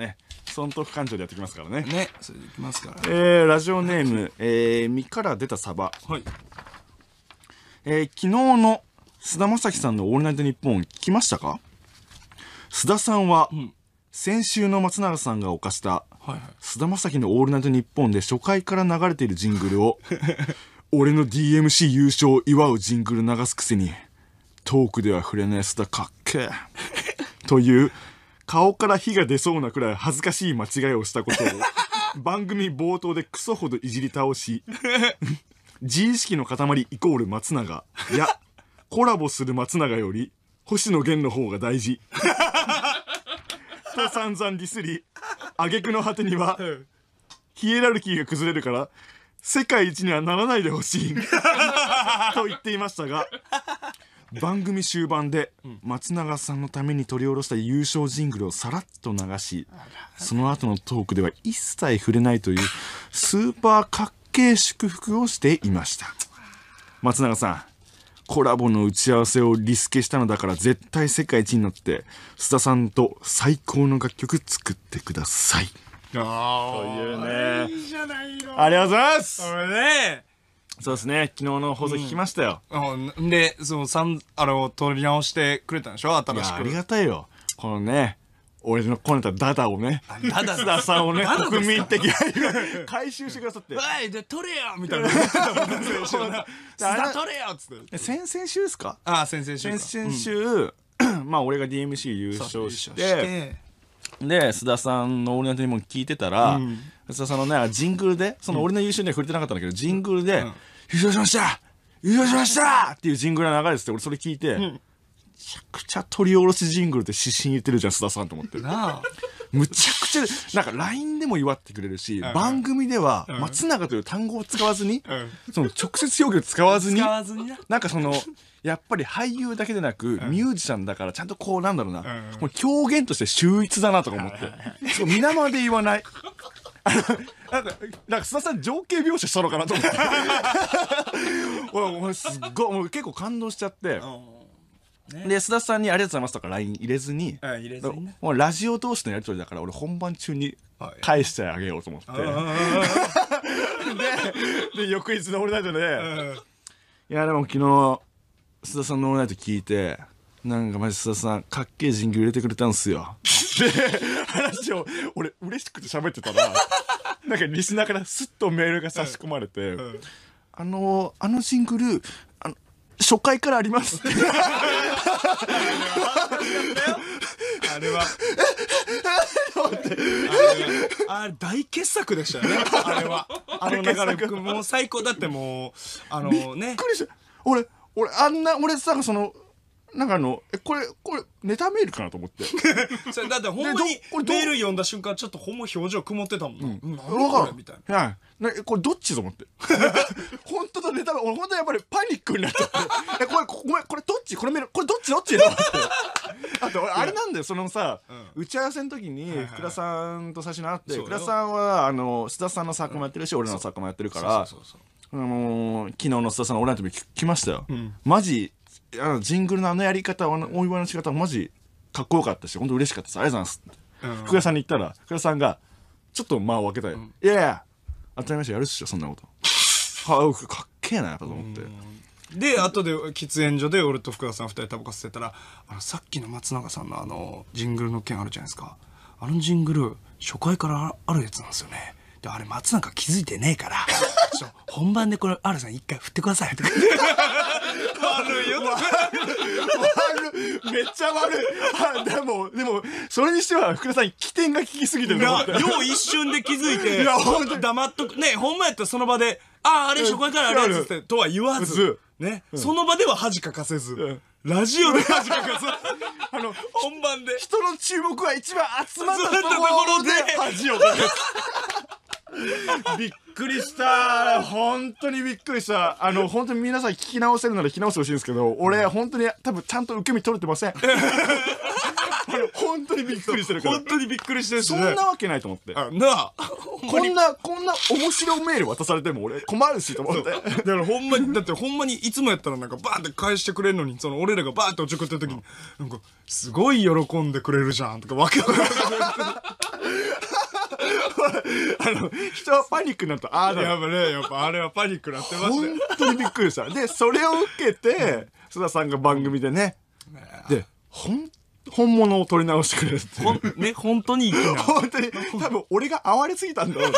ね損得勘定でやってきますからねねそれでいきますから、えー、ラジオネーム、えー、身から出たサバ、はいえー、昨日の菅田将暉さんの「オールナイトニッポン」聞きましたか菅田さんは、うん、先週の松永さんが犯した菅、はいはい、田将暉の「オールナイトニッポン」で初回から流れているジングルを 俺の DMC 優勝を祝うジングル流すくせにトークでは触れない須田かっけえという顔から火が出そうなくらい恥ずかしい間違いをしたことを、番組冒頭でクソほどいじり倒し、自意識の塊イコール松永、いや、コラボする松永より、星野源の方が大事。と散々ディスり、挙句の果てには、ヒエラルキーが崩れるから、世界一にはならないでほしい と言っていましたが番組終盤で松永さんのために取り下ろした優勝ジングルをさらっと流しその後のトークでは一切触れないというスーパーかっけー祝福をしていました松永さんコラボの打ち合わせをリスケしたのだから絶対世界一になって須田さんと最高の楽曲作ってくださいああというねいいじゃないのありがとうございますこれねそうですね。昨日の放送聞きましたよ。うん、で、その、三、あの、取り直してくれたんでしょ新しく。ありがたいよ。このね、俺のこねたダダをね、ダダ須田さんをね、国民的愛 回収してくださって。おい、じゃ取れよみたいな。須 田取れよっつって。先々週ですかあ先々週。先々週、まあ俺が DMC 優勝して、で、須田さんの俺のナイト聞いてたら、須田さんのね、ジングルで、その俺の優勝には触れてなかったんだけど、ジングルで、優勝しました優勝しましたっていうジングルが流れてて、俺それ聞いて、うん、めちゃくちゃ取り下ろしジングルって指針言ってるじゃん、須田さんと思って。なあ。むちゃくちゃ、なんか LINE でも祝ってくれるし、うん、番組では松永という単語を使わずに、うん、その直接表現を使わずに、ずにななんかその、やっぱり俳優だけでなく、ミュージシャンだからちゃんとこうなんだろうな、これ表現として秀逸だなとか思って。そう、皆まで言わない。なんか、なんか須田さん情景描写したのかなと思って。すっごい、結構感動しちゃって。ねで、須田さんにありがとうございますとか LINE 入れずに、入れずにねもうラジオ同士のやり取りだから俺本番中に返してあげようと思って。で、で、翌日のオールナイトで、いや、でも昨日、須田さんのオールナイト聞いて、なんかマジ須田さん、かっけえジングル入れてくれたんすよ。で話を俺嬉しくて喋ってたらなんかリスナーからスッとメールが差し込まれて「うんうんあのあのシングルあの初回からあります」って あれはあれ大傑作でしたよねあれはあの流れもう最高だってもうあのねびっくりした俺俺あんな俺さそのなんかあの、え、これ、これ、ネタメールかなと思って。それだってほんまにこれメール読んだ瞬間ちょっとほんま表情曇ってたもんな、うん、なるほど。みたいなはい。なえこれどっちと思って。本当だネタメール、俺本当にやっぱりパニックになっちゃって。え、これ、こごめん、これどっちこれメール、これどっちどっちと思って。あと、俺あれなんだよ、そのさ、打ち合わせの時に、福田さんと最初にって、福田さんは、あの、須田さんの作もやってるし、俺の作もやってるから、そうそうそうそうあのー昨日の須田さんのオンイの時聞ましたよ、マジあのジングルのあのやり方お祝いの仕方マジかっこよかったし本当嬉しかったですありがとうございます、うん、福屋さんに行ったら福屋さんがちょっと間を空けたい、うん、いやいや当たり前やるっしょそんなことはかっけえなやっぱと思って。で後で喫煙所で俺と福田さん2人タバコ吸ってたらあのさっきの松永さんのあのジングルの件あるじゃないですかあのジングル初回からあるやつなんですよねであれ松永気づいてねえから 本番でこれ R さん一回振ってくださいとかめっちゃ悪い。あでも、でも、それにしては福田さん、起点が効きすぎてるよう一瞬で気づいて、いやほんと黙っとく。ね、ほんまやったらその場で、ああ、あれ初回からあれっつってとは言わず、ね、その場では恥かかせず。ラジオで恥かかす。あの、本番で。人の注目は一番集まったところで恥をかかす。び っくりした本当にびっくりしたあの本当に皆さん聞き直せるなら聞き直してほしいんですけど俺本当に多分ちゃんと受け身取れてません 本当にびっくりしてるから。本当にびっくりしてるし、ね、そんなわけないと思って。なあ、こんな、こんな面白メール渡されても俺困るしと思って。だからほんまに、だってほんまにいつもやったらなんかバーンって返してくれるのに、その俺らがバーンっておちょくっる時に、なんか、すごい喜んでくれるじゃんとかわけわからな い。あの、人はパニックになると、ああだ。やばね、やっぱあれはパニックになってますね。本当にびっくりした。で、それを受けて、須田さんが番組でね、で、本本物を撮り直してくれるってね、本当にいいな。本当に、多分俺が哀れすぎたんだろう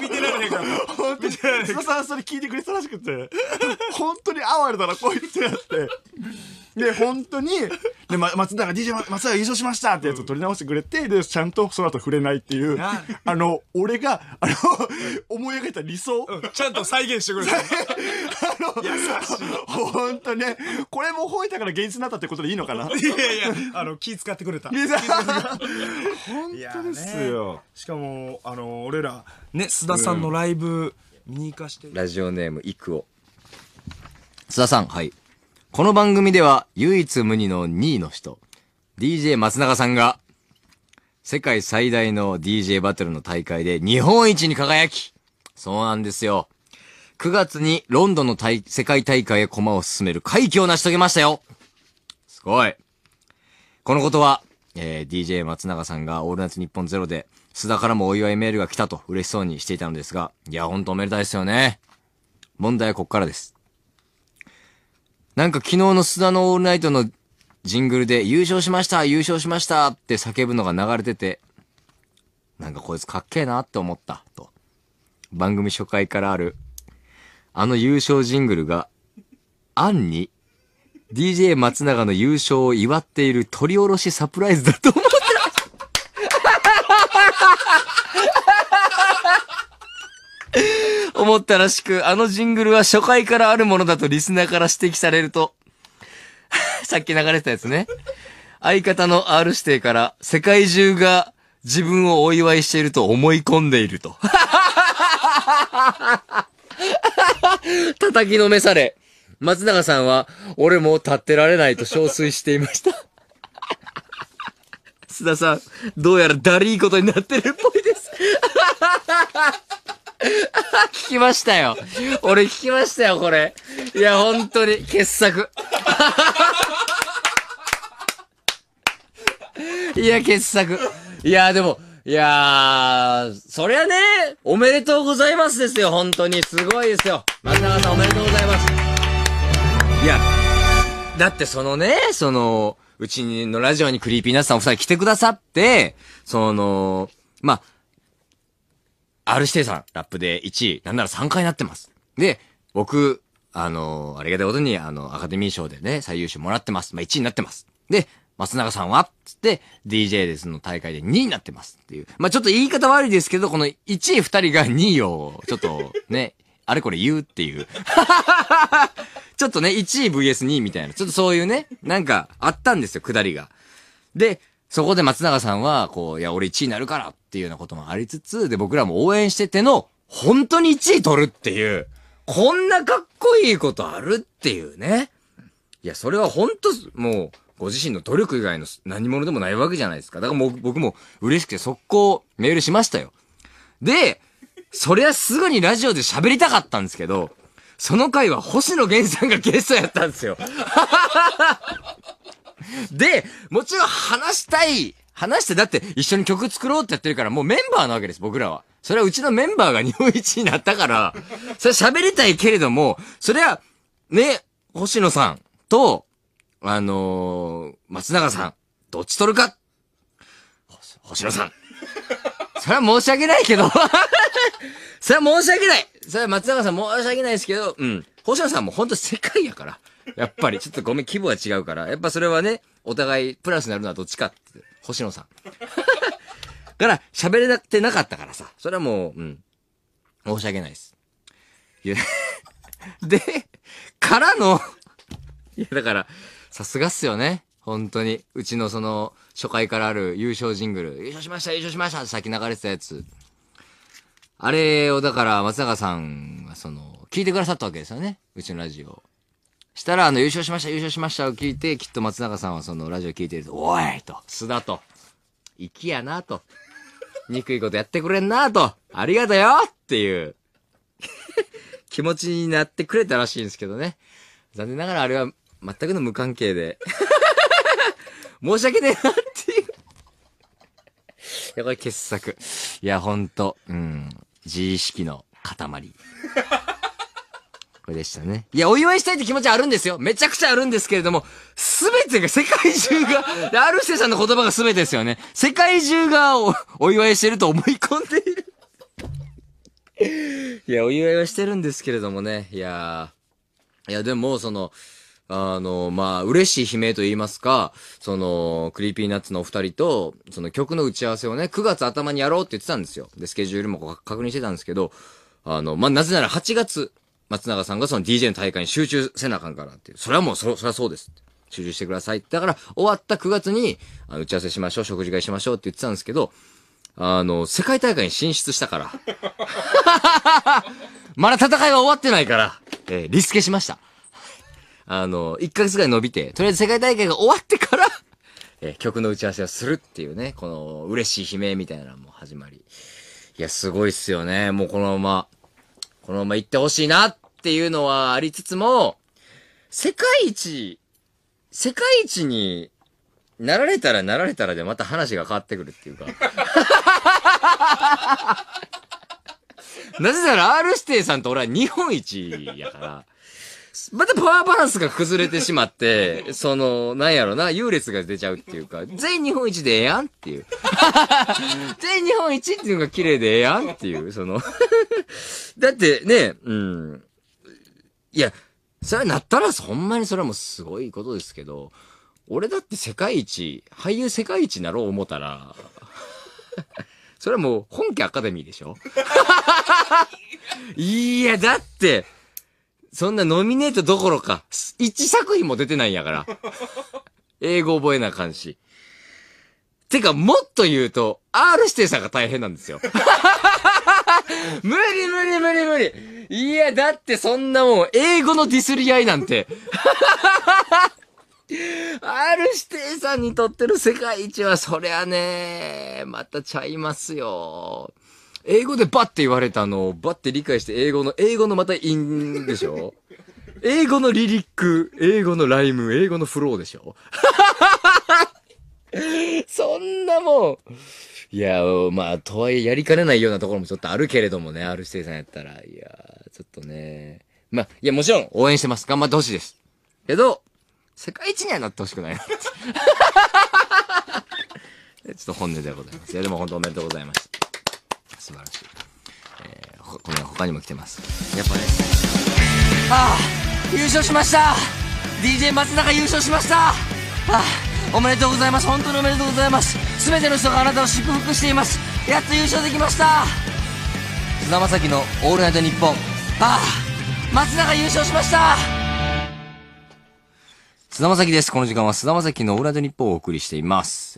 見て、見てられへんから。本当に、須さんそれ聞いてくれたらしくて、本当に哀れだな、こいつやって。で、本当に、で、ま、松田が DJ 松田が優勝しましたってやつを取り直してくれて、で、ちゃんとその後触れないっていう、あの、俺が、あの、思い描いた理想、うん、ちゃんと再現してくれた。い本当ね、これも吠えたから現実になったってことでいいのかな。いやいや、あの、気使ってくれた。本当ですよ、ね。しかも、あの、俺ら、ね、須田さんのライブ、見に行かして、うん。ラジオネーム、イクオ。須田さん、はい。この番組では、唯一無二の2位の人、DJ 松永さんが、世界最大の DJ バトルの大会で日本一に輝き、そうなんですよ。9月にロンドンの大世界大会へ駒を進める快挙を成し遂げましたよすごい。このことは、えー、DJ 松永さんがオールナイト日本ゼロで、須田からもお祝いメールが来たと嬉しそうにしていたのですが、いや、ほんとおめでたいですよね。問題はこっからです。なんか昨日の須田のオールナイトのジングルで、優勝しました優勝しましたって叫ぶのが流れてて、なんかこいつかっけえなって思った、と。番組初回からあるあの優勝ジングルが、アンに、DJ 松永の優勝を祝っている取り下ろしサプライズだと思ってた 思ったらしく、あのジングルは初回からあるものだとリスナーから指摘されると、さっき流れてたやつね。相方の R 指定から世界中が自分をお祝いしていると思い込んでいると。叩きのめされ、松永さんは、俺も立ってられないと憔悴していました。須田さん、どうやらだリいことになってるっぽいです。聞きましたよ。俺聞きましたよ、これ。いや、本当に、傑作。いや、傑作。いや、でも、いやー、そりゃね、おめでとうございますですよ、本当に。すごいですよ。松永さんおめでとうございます。いや、だってそのね、その、うちのラジオにクリーピーナッツさんお二人来てくださって、その、まあ、R 指定さん、ラップで1位、なんなら3回なってます。で、僕、あの、ありがたいことに、あの、アカデミー賞でね、最優秀もらってます。まあ、1位になってます。で、松永さんはつって、DJ ですの大会で2位になってますっていう。まあ、ちょっと言い方悪いですけど、この1位2人が2位を、ちょっとね、あれこれ言うっていう。ちょっとね、1位 VS2 位みたいな、ちょっとそういうね、なんかあったんですよ、下りが。で、そこで松永さんは、こう、いや、俺1位になるからっていうようなこともありつつ、で、僕らも応援してての、本当に1位取るっていう、こんなかっこいいことあるっていうね。いや、それは本当もう、ご自身の努力以外の何者でもないわけじゃないですか。だからもう僕も嬉しくて速攻メールしましたよ。で、そりゃすぐにラジオで喋りたかったんですけど、その回は星野源さんがゲストやったんですよ。で、もちろん話したい。話して、だって一緒に曲作ろうってやってるから、もうメンバーなわけです、僕らは。それはうちのメンバーが日本一になったから、それ喋りたいけれども、それは、ね、星野さんと、あのー、松永さん、どっち取るか星野さん。それは申し訳ないけど それは申し訳ない。それは松永さん申し訳ないですけど、うん。星野さんも本当世界やから。やっぱり、ちょっとごめん、規模は違うから。やっぱそれはね、お互いプラスになるのはどっちかって、星野さん。から、喋れなくてなかったからさ。それはもう、うん。申し訳ないです。で、からの、いやだから、さすがっすよね。本当に。うちのその、初回からある優勝ジングル。優勝しました優勝しましたって先流れてたやつ。あれをだから松永さんがその、聞いてくださったわけですよね。うちのラジオ。したらあの、優勝しました優勝しましたを聞いて、きっと松永さんはそのラジオ聞いてると、おいと、素だと、きやなと、憎いことやってくれんなと、ありがとよっていう 気持ちになってくれたらしいんですけどね。残念ながらあれは全くの無関係で 申し訳ねえなっていういや、これ傑作。いや、ほんと、うん。自意識の塊。これでしたね。いや、お祝いしたいって気持ちあるんですよ。めちゃくちゃあるんですけれども、すべてが、世界中が、アルセさんの言葉がすべてですよね。世界中がおお祝いしてると思い込んでいる。いや、お祝いはしてるんですけれどもね。いやいや、でも、その、あの、まあ、嬉しい悲鳴と言いますか、その、クリーピーナッツのお二人と、その曲の打ち合わせをね、9月頭にやろうって言ってたんですよ。で、スケジュールも確認してたんですけど、あの、まあ、なぜなら8月、松永さんがその DJ の大会に集中せなあかんからっていう。それはもうそ、そりゃそうです。集中してください。だから、終わった9月に、あの打ち合わせしましょう、食事会しましょうって言ってたんですけど、あの、世界大会に進出したから。まだ戦いは終わってないから、えー、リスケしました。あの、1ヶ月ぐらい伸びて、とりあえず世界大会が終わってから えー、曲の打ち合わせをするっていうね、この嬉しい悲鳴みたいなのも始まり。いや、すごいっすよね。もうこのまま、このまま行ってほしいなっていうのはありつつも、世界一、世界一になられたらなられたらでまた話が変わってくるっていうか。なぜなら R 指定さんと俺は日本一やから。またパワーバランスが崩れてしまって、その、なんやろな、優劣が出ちゃうっていうか、全日本一でええやんっていう。全日本一っていうのが綺麗でええやんっていう、その だってね、うん。いや、それなったら、ほんまにそれはもうすごいことですけど、俺だって世界一、俳優世界一になろう思ったら、それはもう本家アカデミーでしょいや、だって、そんなノミネートどころか、一作品も出てないんやから。英語覚えな感じ。てか、もっと言うと、R 指定さんが大変なんですよ。無理無理無理無理。いや、だってそんなもん、英語のディスり合いなんて。R 指定さんにとっての世界一は、そりゃね、またちゃいますよ。英語でバッて言われたのをバッて理解して英語の、英語のまたインでしょ 英語のリリック、英語のライム、英語のフローでしょ そんなもん。いや、まあ、とはいえやりかねないようなところもちょっとあるけれどもね、ある指定さんやったら。いや、ちょっとね。まあ、いや、もちろん応援してます。頑張ってほしいです。けど、世界一にはなってほしくない ちょっと本音でございます。いや、でも本当おめでとうございました。素晴らしい。えー、これ他にも来てます。やっぱね。ああ優勝しました !DJ 松永優勝しましたああおめでとうございます本当におめでとうございます全ての人があなたを祝福していますやっと優勝できました菅田将暉の「オールナイトニッポン」ああ松永優勝しました菅田将暉です。この時間は菅田将暉のオールナイトニッポンをお送りしています。